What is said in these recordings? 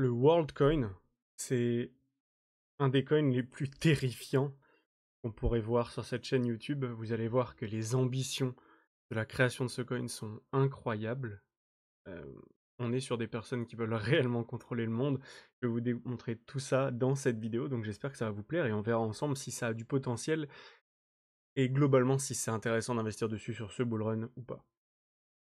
le WorldCoin, c'est un des coins les plus terrifiants qu'on pourrait voir sur cette chaîne YouTube. Vous allez voir que les ambitions de la création de ce coin sont incroyables. Euh, on est sur des personnes qui veulent réellement contrôler le monde. Je vais vous démontrer tout ça dans cette vidéo, donc j'espère que ça va vous plaire et on verra ensemble si ça a du potentiel et globalement si c'est intéressant d'investir dessus sur ce bull run ou pas.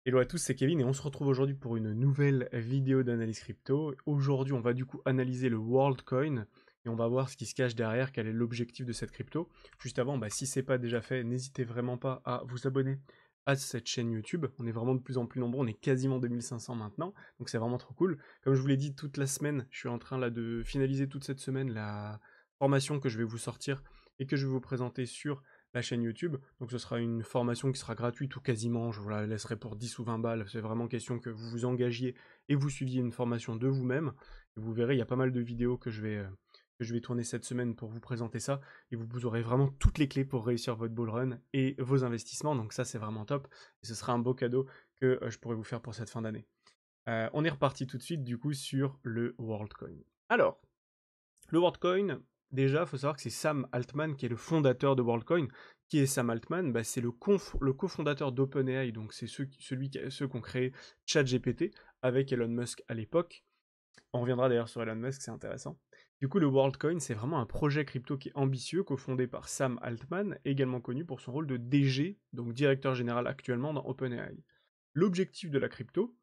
Hello à tous, c'est Kevin et on se retrouve aujourd'hui pour une nouvelle vidéo d'analyse crypto. Aujourd'hui, on va du coup analyser le WorldCoin et on va voir ce qui se cache derrière, quel est l'objectif de cette crypto. Juste avant, bah, si ce n'est pas déjà fait, n'hésitez vraiment pas à vous abonner à cette chaîne YouTube. On est vraiment de plus en plus nombreux, on est quasiment 2500 maintenant, donc c'est vraiment trop cool. Comme je vous l'ai dit toute la semaine, je suis en train là de finaliser toute cette semaine la formation que je vais vous sortir et que je vais vous présenter sur la chaîne YouTube. Donc ce sera une formation qui sera gratuite ou quasiment, je vous la laisserai pour 10 ou 20 balles. C'est vraiment question que vous vous engagiez et vous suiviez une formation de vous-même. Et vous verrez, il y a pas mal de vidéos que je vais euh, que je vais tourner cette semaine pour vous présenter ça. Et vous, vous aurez vraiment toutes les clés pour réussir votre ball run et vos investissements. Donc ça, c'est vraiment top. Et ce sera un beau cadeau que euh, je pourrais vous faire pour cette fin d'année. Euh, on est reparti tout de suite du coup sur le WorldCoin. Alors, le WorldCoin, Déjà, il faut savoir que c'est Sam Altman qui est le fondateur de WorldCoin. Qui est Sam Altman bah, C'est le, cofondateur d'OpenAI, donc c'est ceux qui, celui qui, ont créé ChatGPT avec Elon Musk à l'époque. On reviendra d'ailleurs sur Elon Musk, c'est intéressant. Du coup, le WorldCoin, c'est vraiment un projet crypto qui est ambitieux, cofondé par Sam Altman, également connu pour son rôle de DG, donc directeur général actuellement dans OpenAI. L'objectif de la crypto,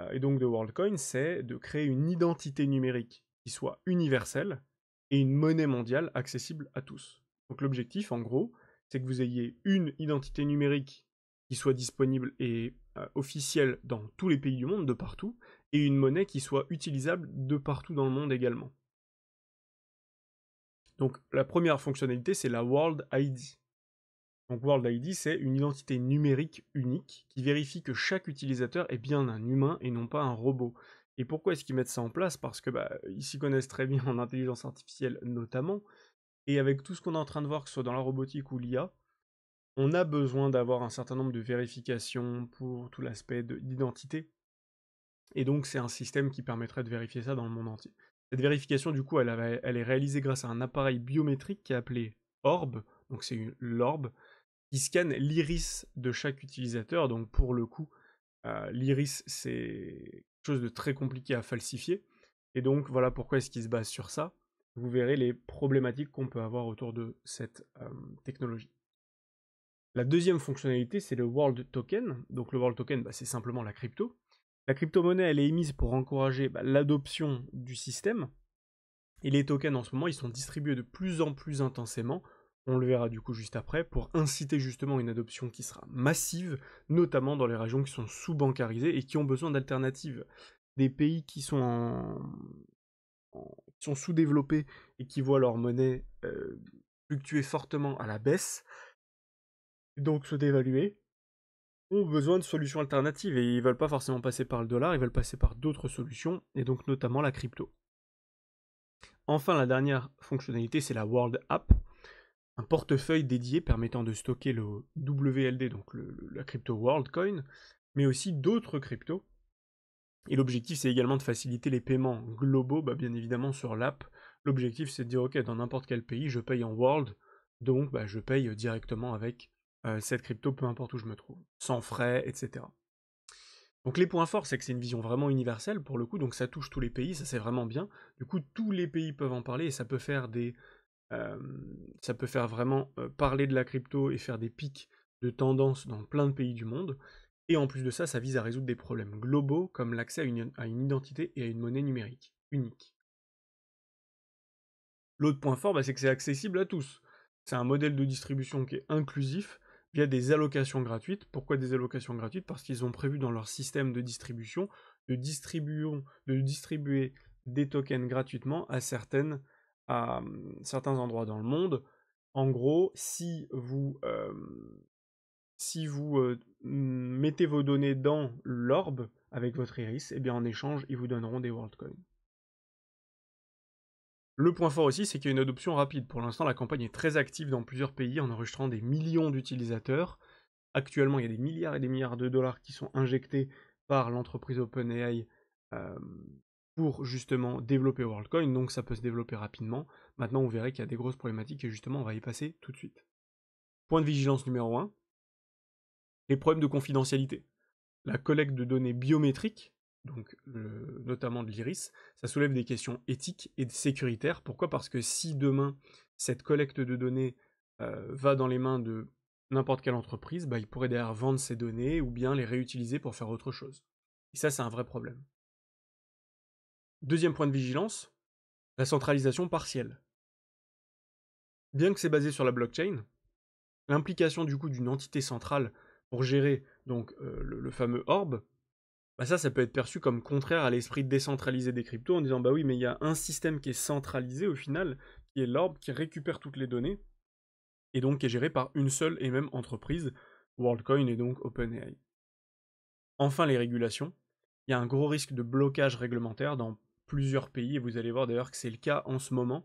euh, et donc de WorldCoin, c'est de créer une identité numérique qui soit universelle, et une monnaie mondiale accessible à tous. Donc l'objectif, en gros, c'est que vous ayez une identité numérique qui soit disponible et euh, officielle dans tous les pays du monde, de partout, et une monnaie qui soit utilisable de partout dans le monde également. Donc la première fonctionnalité, c'est la World ID. Donc World ID, c'est une identité numérique unique qui vérifie que chaque utilisateur est bien un humain et non pas un robot, et pourquoi est-ce qu'ils mettent ça en place Parce que bah, ils s'y connaissent très bien en intelligence artificielle notamment, et avec tout ce qu'on est en train de voir, que ce soit dans la robotique ou l'IA, on a besoin d'avoir un certain nombre de vérifications pour tout l'aspect d'identité. Et donc c'est un système qui permettrait de vérifier ça dans le monde entier. Cette vérification, du coup, elle, est réalisée grâce à un appareil biométrique qui est appelé Orb, donc c'est l'Orb, qui scanne l'iris de chaque utilisateur. Donc pour le coup, euh, l'iris, c'est chose de très compliqué à falsifier. Et donc voilà pourquoi est-ce qu'il se base sur ça. Vous verrez les problématiques qu'on peut avoir autour de cette euh, technologie. La deuxième fonctionnalité, c'est le World Token. Donc le World Token, bah, c'est simplement la crypto. La crypto-monnaie, elle est émise pour encourager bah, l'adoption du système. Et les tokens en ce moment, ils sont distribués de plus en plus intensément on le verra du coup juste après, pour inciter justement une adoption qui sera massive, notamment dans les régions qui sont sous-bancarisées et qui ont besoin d'alternatives. Des pays qui sont, en... qui sont sous-développés et qui voient leur monnaie euh, fluctuer fortement à la baisse, donc se dévaluer, ont besoin de solutions alternatives et ils veulent pas forcément passer par le dollar, ils veulent passer par d'autres solutions, et donc notamment la crypto. Enfin, la dernière fonctionnalité, c'est la World App un portefeuille dédié permettant de stocker le WLD, donc le, la crypto WorldCoin, mais aussi d'autres cryptos. Et l'objectif, c'est également de faciliter les paiements globaux, bah, bien évidemment, sur l'app. L'objectif, c'est de dire, OK, dans n'importe quel pays, je paye en World, donc bah, je paye directement avec euh, cette crypto, peu importe où je me trouve, sans frais, etc. Donc les points forts, c'est que c'est une vision vraiment universelle pour le coup, donc ça touche tous les pays, ça c'est vraiment bien. Du coup, tous les pays peuvent en parler et ça peut faire des, ça peut faire vraiment parler de la crypto et faire des pics de tendance dans plein de pays du monde. Et en plus de ça, ça vise à résoudre des problèmes globaux comme l'accès à une, identité et à une monnaie numérique unique. L'autre point fort, bah, c'est que c'est accessible à tous. C'est un modèle de distribution qui est inclusif via des allocations gratuites. Pourquoi des allocations gratuites Parce qu'ils ont prévu dans leur système de distribution de distribuer des tokens gratuitement à certaines à mmh, certains endroits dans le monde. En gros, si vous, si vous mettez vos données dans l'orbe avec votre iris, eh bien en échange, ils vous donneront des WorldCoin. Le point fort aussi, c'est qu'il y a une adoption rapide. Pour l'instant, la campagne est très active dans plusieurs pays en enregistrant des millions d'utilisateurs. Actuellement, il y a des milliards et des milliards de dollars qui sont injectés par l'entreprise OpenAI pour justement développer WorldCoin, donc ça peut se développer rapidement. Maintenant, on verrait qu'il y a des grosses problématiques et justement, on va y passer tout de suite. Point de vigilance numéro 1, les problèmes de confidentialité. La collecte de données biométriques, donc notamment de l'iris, ça soulève des questions éthiques et sécuritaires. Pourquoi Parce que si demain, cette collecte de données euh, va dans les mains de n'importe quelle entreprise, bah, il pourrait derrière vendre ces données ou bien les réutiliser pour faire autre chose. Et ça, c'est un vrai problème. Deuxième point de vigilance, la centralisation partielle. Bien que c'est basé sur la blockchain, l'implication du coup d'une entité centrale pour gérer donc euh, le, fameux orb, bah ça, ça peut être perçu comme contraire à l'esprit décentralisé des cryptos en disant bah oui, mais il y a un système qui est centralisé au final, qui est l'orb, qui récupère toutes les données, et donc qui est géré par une seule et même entreprise, WorldCoin et donc OpenAI. Enfin, les régulations. Il y a un gros risque de blocage réglementaire dans plusieurs pays, et vous allez voir d'ailleurs que c'est le cas en ce moment.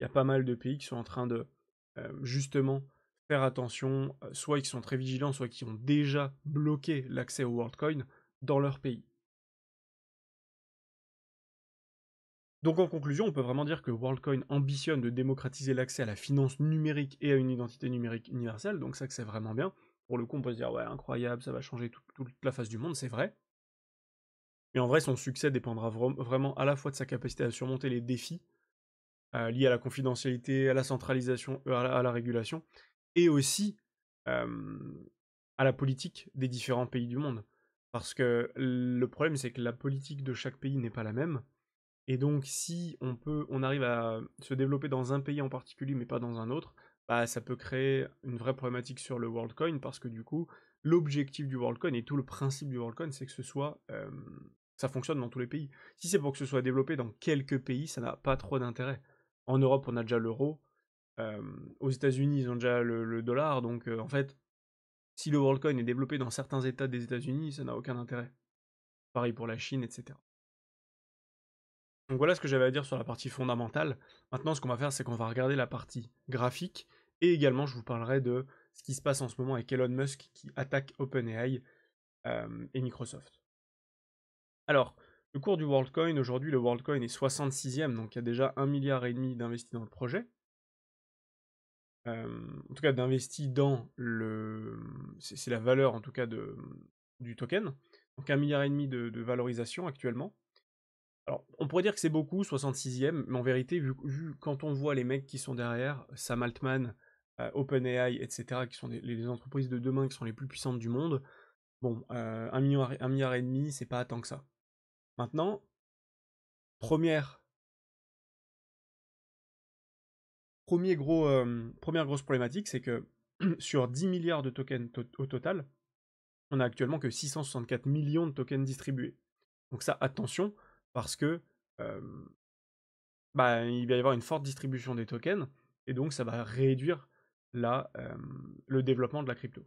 Il y a pas mal de pays qui sont en train de euh, justement faire attention, euh, soit ils sont très vigilants, soit qui ont déjà bloqué l'accès au WorldCoin dans leur pays. Donc en conclusion, on peut vraiment dire que WorldCoin ambitionne de démocratiser l'accès à la finance numérique et à une identité numérique universelle, donc ça que c'est vraiment bien. Pour le coup, on peut se dire ouais incroyable, ça va changer toute la face du monde, c'est vrai. Mais en vrai, son succès dépendra vraiment à la fois de sa capacité à surmonter les défis euh, liés à la confidentialité, à la centralisation, euh, à la, régulation, et aussi à la politique des différents pays du monde. Parce que le problème, c'est que la politique de chaque pays n'est pas la même. Et donc, si on peut, on arrive à se développer dans un pays en particulier, mais pas dans un autre, bah, ça peut créer une vraie problématique sur le WorldCoin, parce que du coup, l'objectif du WorldCoin et tout le principe du WorldCoin, c'est que ce soit ça fonctionne dans tous les pays. Si c'est pour que ce soit développé dans quelques pays, ça n'a pas trop d'intérêt. En Europe, on a déjà l'euro. aux États-Unis, ils ont déjà le, dollar. Donc, euh, en fait, si le WorldCoin est développé dans certains États des États-Unis, ça n'a aucun intérêt. Pareil pour la Chine, etc. Donc voilà ce que j'avais à dire sur la partie fondamentale. Maintenant, ce qu'on va faire, c'est qu'on va regarder la partie graphique. Et également, je vous parlerai de ce qui se passe en ce moment avec Elon Musk qui attaque OpenAI et Microsoft. Alors, le cours du WorldCoin, aujourd'hui, le WorldCoin est 66e, donc il y a déjà 1,5 milliard et demi d'investis dans le projet. Euh, en tout cas, d'investis dans le... C'est la valeur, en tout cas, de, du token. Donc 1,5 milliard et demi de valorisation actuellement. Alors, on pourrait dire que c'est beaucoup, 66e, mais en vérité, vu, quand on voit les mecs qui sont derrière, Sam Altman, euh, OpenAI, etc., qui sont les, entreprises de demain qui sont les plus puissantes du monde, bon, euh, un milliard, 1 milliard et demi, c'est pas tant que ça. Maintenant, première, première grosse problématique, c'est que sur 10 milliards de tokens au total, on n'a actuellement que 664 millions de tokens distribués. Donc ça, attention, parce que bah, il va y avoir une forte distribution des tokens, et donc ça va réduire la, le développement de la crypto.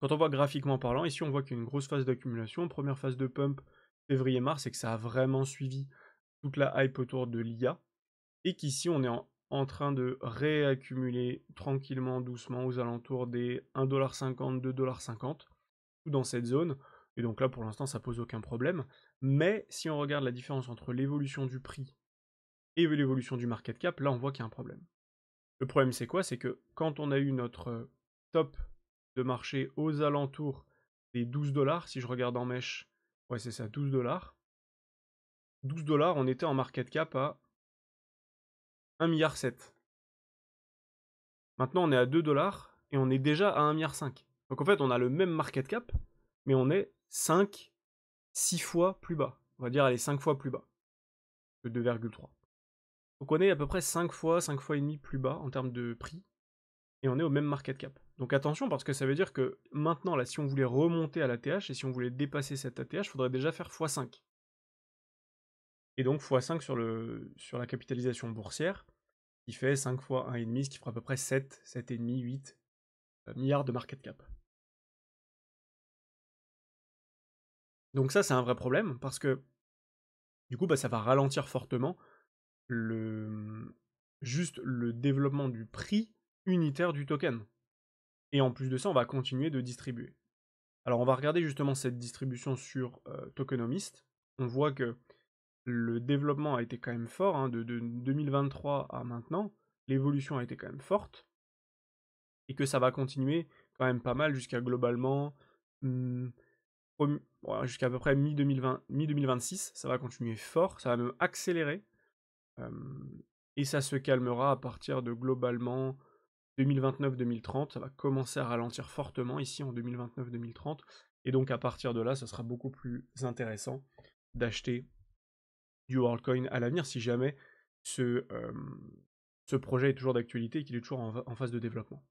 Quand on voit graphiquement parlant, ici on voit qu'il y a une grosse phase d'accumulation, première phase de pump février-mars c'est que ça a vraiment suivi toute la hype autour de l'IA et qu'ici on est en, train de réaccumuler tranquillement, doucement aux alentours des 1,50$, 2,50$, tout dans cette zone. Et donc là pour l'instant ça pose aucun problème. Mais si on regarde la différence entre l'évolution du prix et l'évolution du market cap, là on voit qu'il y a un problème. Le problème c'est quoi C'est que quand on a eu notre top de marché aux alentours des 12 dollars, si je regarde en mèche Ouais, c'est ça, 12 dollars. 12 dollars, on était en market cap à 1,7 milliard. Maintenant, on est à 2 dollars et on est déjà à 1,5 milliard. Donc en fait, on a le même market cap, mais on est 5, 6 fois plus bas. On va dire, allez, 5 fois plus bas que 2,3. Donc on est à peu près 5 fois, 5 fois et demi plus bas en termes de prix et on est au même market cap. Donc attention parce que ça veut dire que maintenant là si on voulait remonter à l'ATH, et si on voulait dépasser cette ATH, il faudrait déjà faire x5. Et donc x5 sur, le, sur la capitalisation boursière, qui fait 5 x 1,5, ce qui fera à peu près 7, 7,5, 8 milliards de market cap. Donc ça c'est un vrai problème parce que du coup bah, ça va ralentir fortement le juste le développement du prix unitaire du token. Et en plus de ça, on va continuer de distribuer. Alors on va regarder justement cette distribution sur euh, Tokenomist. On voit que le développement a été quand même fort, hein, de, de 2023 à maintenant, l'évolution a été quand même forte, et que ça va continuer quand même pas mal jusqu'à globalement, hmm, jusqu'à à peu près mi mi-2026, ça va continuer fort, ça va même accélérer, et ça se calmera à partir de globalement 2029-2030, ça va commencer à ralentir fortement ici en 2029-2030. Et donc à partir de là, ça sera beaucoup plus intéressant d'acheter du WorldCoin à l'avenir si jamais ce, euh, ce projet est toujours d'actualité et qu'il est toujours en, phase de développement.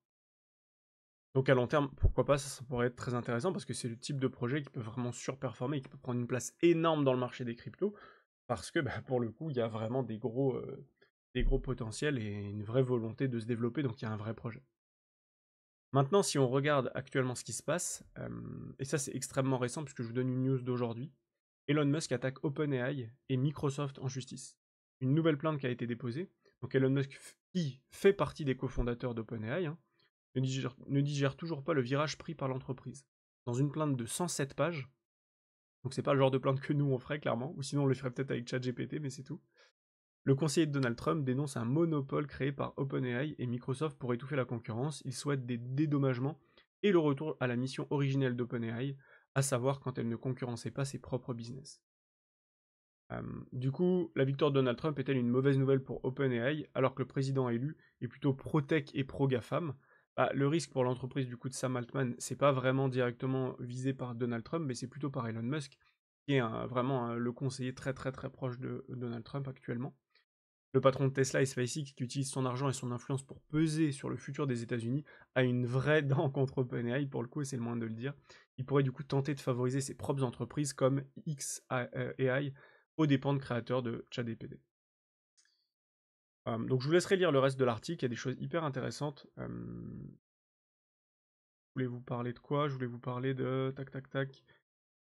Donc à long terme, pourquoi pas, ça, pourrait être très intéressant parce que c'est le type de projet qui peut vraiment surperformer et qui peut prendre une place énorme dans le marché des cryptos parce que bah, pour le coup, il y a vraiment des gros, euh, des gros potentiels et une vraie volonté de se développer, donc il y a un vrai projet. Maintenant, si on regarde actuellement ce qui se passe, euh, et ça c'est extrêmement récent puisque je vous donne une news d'aujourd'hui, Elon Musk attaque OpenAI et Microsoft en justice. Une nouvelle plainte qui a été déposée, donc Elon Musk qui fait partie des cofondateurs d'OpenAI, hein, ne, digère, ne digère toujours pas le virage pris par l'entreprise. Dans une plainte de 107 pages, donc c'est pas le genre de plainte que nous on ferait clairement, ou sinon on le ferait peut-être avec ChatGPT, mais c'est tout. Le conseiller de Donald Trump dénonce un monopole créé par OpenAI et Microsoft pour étouffer la concurrence. Il souhaite des dédommagements et le retour à la mission originelle d'OpenAI, à savoir quand elle ne concurrençait pas ses propres business. du coup, la victoire de Donald Trump est-elle une mauvaise nouvelle pour OpenAI alors que le président élu est plutôt pro-tech et pro-GAFAM bah, Le risque pour l'entreprise du coup de Sam Altman, c'est pas vraiment directement visé par Donald Trump, mais c'est plutôt par Elon Musk, qui est vraiment le conseiller très très très proche de euh, Donald Trump actuellement. Le patron de Tesla et SpaceX, qui utilise son argent et son influence pour peser sur le futur des États-Unis, a une vraie dent contre OpenAI, pour le coup, et c'est le moins de le dire. Il pourrait du coup tenter de favoriser ses propres entreprises comme XAI aux dépens de créateurs de ChatGPT. Euh, donc je vous laisserai lire le reste de l'article, il y a des choses hyper intéressantes. Euh, je voulais vous parler de quoi Je voulais vous parler de... Tac, tac, tac.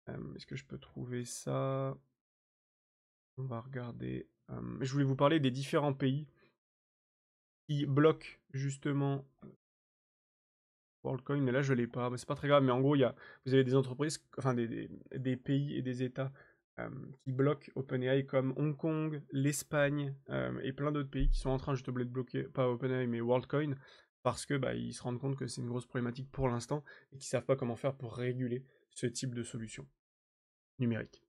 Euh, est-ce que je peux trouver ça on va regarder. Euh, je voulais vous parler des différents pays qui bloquent justement euh, WorldCoin, mais là je ne l'ai pas, mais c'est pas très grave. Mais en gros, il y a, vous avez des entreprises, enfin des, des, pays et des États euh, qui bloquent OpenAI comme Hong Kong, l'Espagne et plein d'autres pays qui sont en train justement de bloquer, pas OpenAI mais WorldCoin, parce que bah, ils se rendent compte que c'est une grosse problématique pour l'instant et qu'ils ne savent pas comment faire pour réguler ce type de solution numérique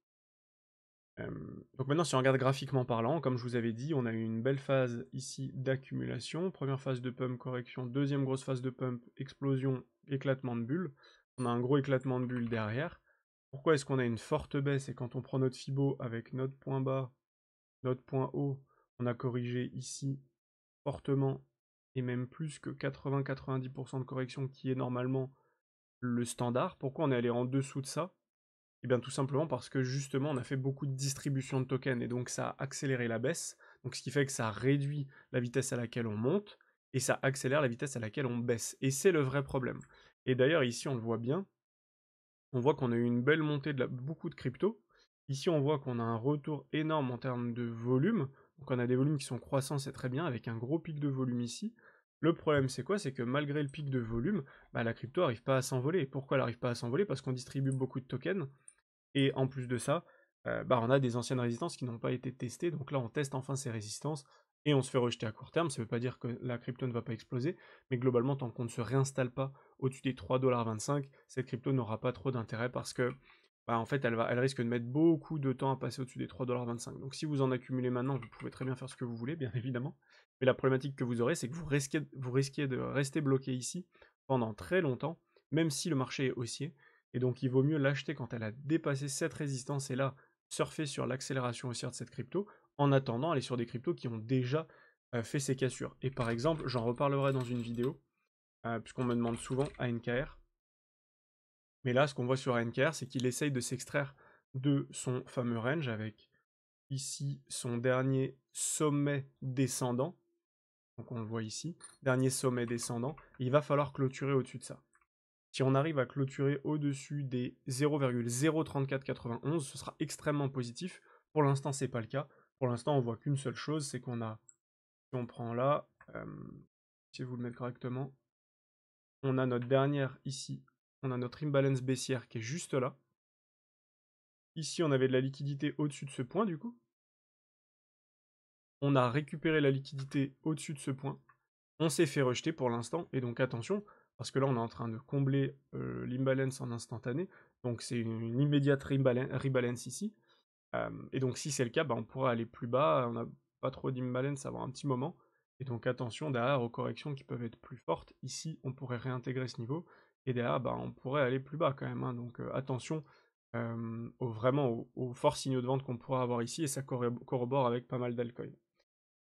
donc maintenant, si on regarde graphiquement parlant, comme je vous avais dit, on a eu une belle phase ici d'accumulation. Première phase de pump, correction. Deuxième grosse phase de pump, explosion, éclatement de bulle. On a un gros éclatement de bulle derrière. Pourquoi est-ce qu'on a une forte baisse Et quand on prend notre FIBO avec notre point bas, notre point haut, on a corrigé ici fortement et même plus que 80-90% de correction qui est normalement le standard. Pourquoi on est allé en dessous de ça eh bien tout simplement parce que justement on a fait beaucoup de distribution de tokens et donc ça a accéléré la baisse, donc ce qui fait que ça réduit la vitesse à laquelle on monte et ça accélère la vitesse à laquelle on baisse. Et c'est le vrai problème. Et d'ailleurs ici on le voit bien, on voit qu'on a eu une belle montée de beaucoup de crypto. Ici on voit qu'on a un retour énorme en termes de volume, donc on a des volumes qui sont croissants, c'est très bien, avec un gros pic de volume ici. Le problème, c'est quoi C'est que malgré le pic de volume, bah, la crypto n'arrive pas à s'envoler. Pourquoi elle n'arrive pas à s'envoler Parce qu'on distribue beaucoup de tokens. Et en plus de ça, euh, bah, on a des anciennes résistances qui n'ont pas été testées. Donc là, on teste enfin ces résistances et on se fait rejeter à court terme. Ça ne veut pas dire que la crypto ne va pas exploser, mais globalement, tant qu'on ne se réinstalle pas au-dessus des 3,25$, cette crypto n'aura pas trop d'intérêt parce que, bah, en fait, elle, va, elle risque de mettre beaucoup de temps à passer au-dessus des 3,25$. Donc si vous en accumulez maintenant, vous pouvez très bien faire ce que vous voulez, bien évidemment. Mais la problématique que vous aurez, c'est que vous risquez, vous risquez de rester bloqué ici pendant très longtemps, même si le marché est haussier. Et donc il vaut mieux l'acheter quand elle a dépassé cette résistance et là surfer sur l'accélération haussière de cette crypto. En attendant, aller sur des cryptos qui ont déjà euh, fait ces cassures. Et par exemple, j'en reparlerai dans une vidéo, euh, puisqu'on me demande souvent ANKR. Mais là, ce qu'on voit sur ANKR, c'est qu'il essaye de s'extraire de son fameux range avec ici son dernier sommet descendant. Donc on le voit ici, dernier sommet descendant. il va falloir clôturer au-dessus de ça. Si on arrive à clôturer au-dessus des 0,03491, ce sera extrêmement positif. Pour l'instant, ce n'est pas le cas. Pour l'instant, on voit qu'une seule chose, c'est qu'on a, si on prend là, euh, si vous le mettez correctement, on a notre dernière ici, on a notre imbalance baissière qui est juste là. Ici, on avait de la liquidité au-dessus de ce point, du coup. On a récupéré la liquidité au-dessus de ce point. On s'est fait rejeter pour l'instant, et donc attention, parce que là on est en train de combler euh, l'imbalance en instantané, donc c'est une, immédiate rebalance, ici, euh, et donc si c'est le cas, bah, on pourrait aller plus bas, on n'a pas trop d'imbalance avant un petit moment, et donc attention derrière aux corrections qui peuvent être plus fortes, ici on pourrait réintégrer ce niveau, et derrière bah, on pourrait aller plus bas quand même, hein. donc euh, attention vraiment aux, forts signaux de vente qu'on pourrait avoir ici, et ça corrobore avec pas mal d'alcool.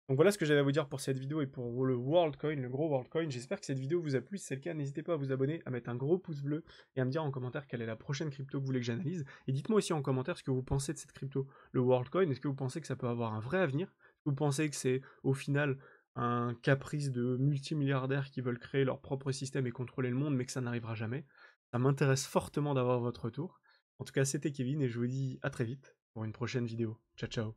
Donc voilà ce que j'avais à vous dire pour cette vidéo et pour le WorldCoin, le gros WorldCoin. J'espère que cette vidéo vous a plu. Si c'est le cas, n'hésitez pas à vous abonner, à mettre un gros pouce bleu et à me dire en commentaire quelle est la prochaine crypto que vous voulez que j'analyse. Et dites-moi aussi en commentaire ce que vous pensez de cette crypto, le WorldCoin. Est-ce que vous pensez que ça peut avoir un vrai avenir Vous pensez que c'est au final un caprice de multimilliardaires qui veulent créer leur propre système et contrôler le monde, mais que ça n'arrivera jamais Ça m'intéresse fortement d'avoir votre retour. En tout cas, c'était Kevin et je vous dis à très vite pour une prochaine vidéo. Ciao ciao